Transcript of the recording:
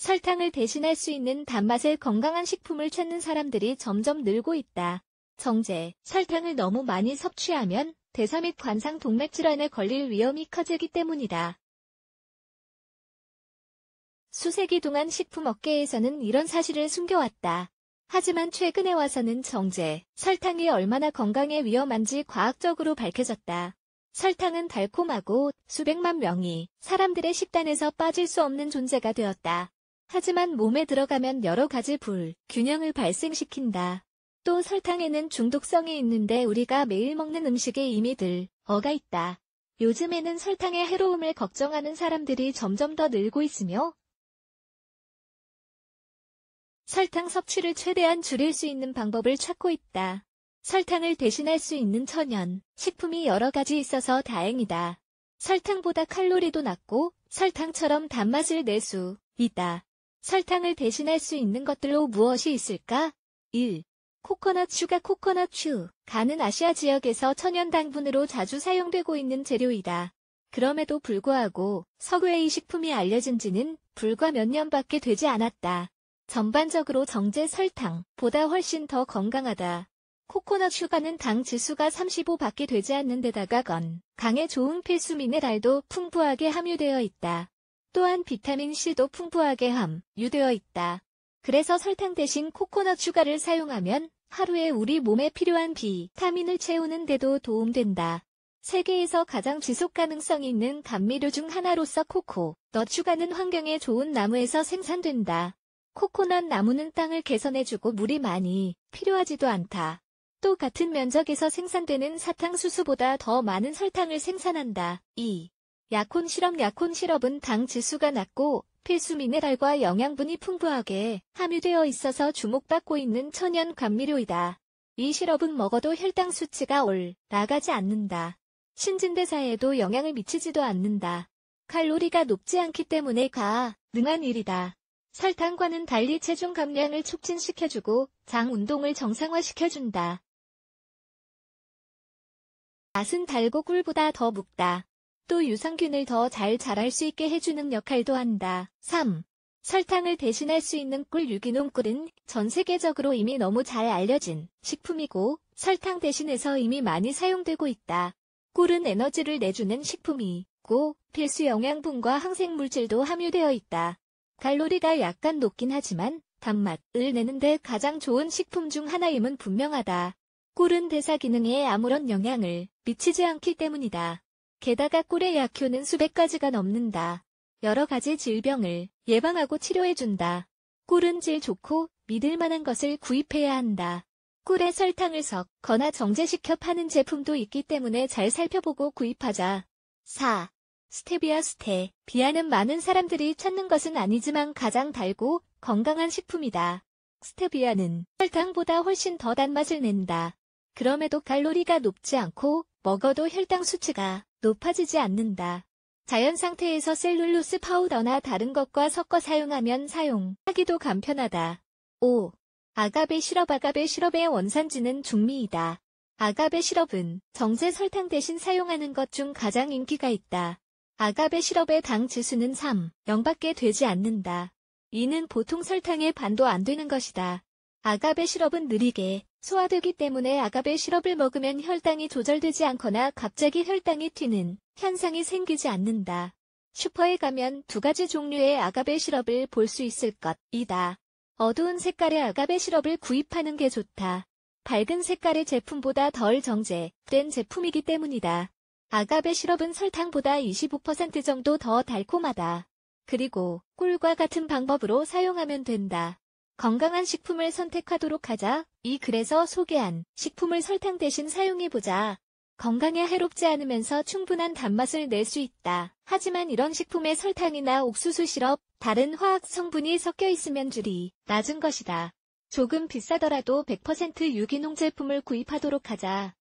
설탕을 대신할 수 있는 단맛의 건강한 식품을 찾는 사람들이 점점 늘고 있다. 정제, 설탕을 너무 많이 섭취하면 대사 및 관상 동맥 질환에 걸릴 위험이 커지기 때문이다. 수세기 동안 식품 업계에서는 이런 사실을 숨겨왔다. 하지만 최근에 와서는 정제, 설탕이 얼마나 건강에 위험한지 과학적으로 밝혀졌다. 설탕은 달콤하고 수백만 명이 사람들의 식단에서 빠질 수 없는 존재가 되었다. 하지만 몸에 들어가면 여러 가지 불균형을 발생시킨다. 또 설탕에는 중독성이 있는데 우리가 매일 먹는 음식에 이미들 어가 있다. 요즘에는 설탕의 해로움을 걱정하는 사람들이 점점 더 늘고 있으며 설탕 섭취를 최대한 줄일 수 있는 방법을 찾고 있다. 설탕을 대신할 수 있는 천연 식품이 여러 가지 있어서 다행이다. 설탕보다 칼로리도 낮고 설탕처럼 단맛을 낼 수 있다. 설탕을 대신할 수 있는 것들로 무엇이 있을까? 1. 코코넛 슈가 코코넛 슈. 가는 아시아 지역에서 천연 당분으로 자주 사용되고 있는 재료이다. 그럼에도 불구하고 서구의 식품이 알려진 지는 불과 몇 년밖에 되지 않았다. 전반적으로 정제 설탕보다 훨씬 더 건강하다. 코코넛 슈가는 당 지수가 35밖에 되지 않는 데다가 건, 강에 좋은 필수 미네랄도 풍부하게 함유되어 있다. 또한 비타민C도 풍부하게 함유되어 있다. 그래서 설탕 대신 코코넛 추가를 사용하면 하루에 우리 몸에 필요한 비타민을 채우는 데도 도움된다. 세계에서 가장 지속 가능성 이 있는 감미료 중 하나로서 코코넛 추가는 환경에 좋은 나무에서 생산된다. 코코넛 나무는 땅을 개선해주고 물이 많이 필요하지도 않다. 또 같은 면적에서 생산되는 사탕수수보다 더 많은 설탕을 생산한다. 이 약혼 시럽 약혼 시럽은 당 지수가 낮고 필수 미네랄과 영양분이 풍부하게 함유되어 있어서 주목받고 있는 천연 감미료이다. 이 시럽은 먹어도 혈당 수치가 올라가지 않는다. 신진대사에도 영향을 미치지도 않는다. 칼로리가 높지 않기 때문에 가능한 일이다. 설탕과는 달리 체중 감량을 촉진시켜주고 장 운동을 정상화시켜준다. 맛은 달고 꿀보다 더 묵다. 또 유산균을 더 잘 자랄 수 있게 해주는 역할도 한다. 3. 설탕을 대신할 수 있는 꿀 유기농 꿀은 전 세계적으로 이미 너무 잘 알려진 식품이고 설탕 대신해서 이미 많이 사용되고 있다. 꿀은 에너지를 내주는 식품이고 필수 영양분과 항생물질도 함유되어 있다. 칼로리가 약간 높긴 하지만 단맛을 내는데 가장 좋은 식품 중 하나임은 분명하다. 꿀은 대사 기능에 아무런 영향을 미치지 않기 때문이다. 게다가 꿀의 약효는 수백 가지가 넘는다. 여러 가지 질병을 예방하고 치료해준다. 꿀은 질 좋고 믿을 만한 것을 구입해야 한다. 꿀에 설탕을 섞거나 정제시켜 파는 제품도 있기 때문에 잘 살펴보고 구입하자. 4. 스테비아 스테. 비아는 많은 사람들이 찾는 것은 아니지만 가장 달고 건강한 식품이다. 스테비아는 설탕보다 훨씬 더 단맛을 낸다. 그럼에도 칼로리가 높지 않고 먹어도 혈당 수치가 높아지지 않는다. 자연 상태에서 셀룰로스 파우더나 다른 것과 섞어 사용하면 사용하기도 간편하다. 5. 아가베 시럽 아가베 시럽의 원산지는 중미이다. 아가베 시럽은 정제 설탕 대신 사용하는 것 중 가장 인기가 있다. 아가베 시럽의 당 지수는 3, 0밖에 되지 않는다. 이는 보통 설탕의 반도 안 되는 것이다. 아가베 시럽은 느리게 소화되기 때문에 아가베 시럽을 먹으면 혈당이 조절되지 않거나 갑자기 혈당이 튀는 현상이 생기지 않는다. 슈퍼에 가면 두 가지 종류의 아가베 시럽을 볼 수 있을 것이다. 어두운 색깔의 아가베 시럽을 구입하는 게 좋다. 밝은 색깔의 제품보다 덜 정제된 제품이기 때문이다. 아가베 시럽은 설탕보다 25% 정도 더 달콤하다. 그리고 꿀과 같은 방법으로 사용하면 된다. 건강한 식품을 선택하도록 하자. 이 글에서 소개한 식품을 설탕 대신 사용해보자. 건강에 해롭지 않으면서 충분한 단맛을 낼 수 있다. 하지만 이런 식품에 설탕이나 옥수수 시럽, 다른 화학 성분이 섞여 있으면 줄이 낮은 것이다. 조금 비싸더라도 100% 유기농 제품을 구입하도록 하자.